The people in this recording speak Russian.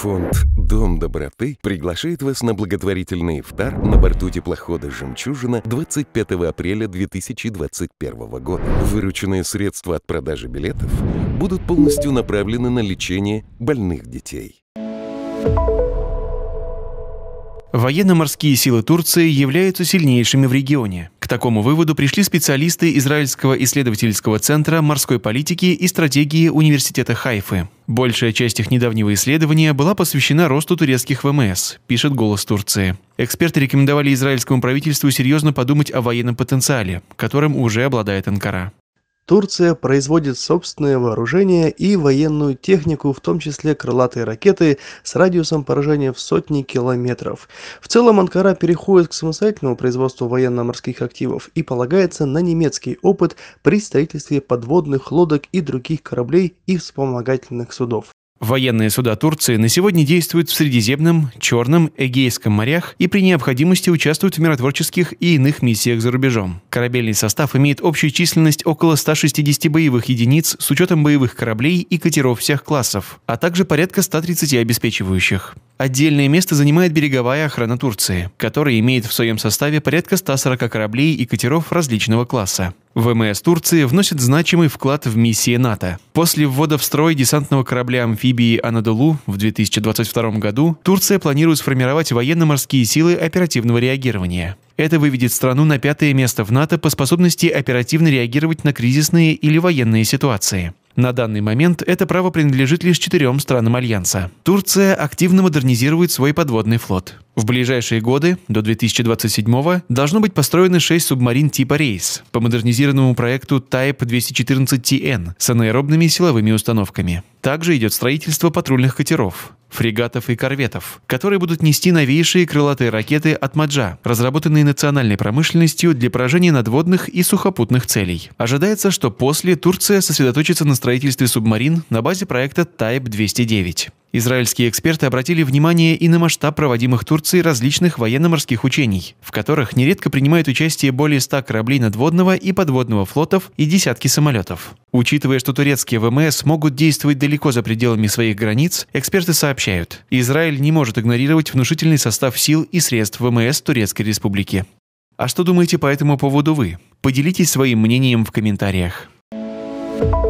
Фонд «Дом доброты» приглашает вас на благотворительный ифтар на борту теплохода «Жемчужина» 25 апреля 2021 года. Вырученные средства от продажи билетов будут полностью направлены на лечение больных детей. Военно-морские силы Турции являются сильнейшими в регионе такому выводу пришли специалисты Израильского исследовательского центра морской политики и стратегии Университета Хайфы. Большая часть их недавнего исследования была посвящена росту турецких ВМС, пишет «Голос Турции». Эксперты рекомендовали израильскому правительству серьезно подумать о военном потенциале, которым уже обладает Анкара. Турция производит собственное вооружение и военную технику, в том числе крылатые ракеты с радиусом поражения в сотни километров. В целом Анкара переходит к самостоятельному производству военно-морских активов и полагается на немецкий опыт при строительстве подводных лодок и других кораблей и вспомогательных судов. Военные суда Турции на сегодня действуют в Средиземном, Черном, Эгейском морях и при необходимости участвуют в миротворческих и иных миссиях за рубежом. Корабельный состав имеет общую численность около 160 боевых единиц с учетом боевых кораблей и катеров всех классов, а также порядка 130 обеспечивающих. Отдельное место занимает береговая охрана Турции, которая имеет в своем составе порядка 140 кораблей и катеров различного класса. ВМС Турции вносит значимый вклад в миссии НАТО. После ввода в строй десантного корабля-амфибии «Анадолу» в 2022 году Турция планирует сформировать военно-морские силы оперативного реагирования. Это выведет страну на пятое место в НАТО по способности оперативно реагировать на кризисные или военные ситуации. На данный момент это право принадлежит лишь четырем странам Альянса. Турция активно модернизирует свой подводный флот. В ближайшие годы, до 2027-го, должно быть построено 6 субмарин типа «Рейс» по модернизированному проекту Type 214TN с анаэробными силовыми установками. Также идет строительство патрульных катеров, фрегатов и корветов, которые будут нести новейшие крылатые ракеты от Маджа, разработанные национальной промышленностью для поражения надводных и сухопутных целей. Ожидается, что после Турция сосредоточится на строительстве субмарин на базе проекта Type-209. Израильские эксперты обратили внимание и на масштаб проводимых Турцией различных военно-морских учений, в которых нередко принимают участие более 100 кораблей надводного и подводного флотов и десятки самолетов. Учитывая, что турецкие ВМС могут действовать далеко далеко за пределами своих границ, эксперты сообщают, Израиль не может игнорировать внушительный состав сил и средств ВМС Турецкой Республики. А что думаете по этому поводу вы? Поделитесь своим мнением в комментариях. Thank you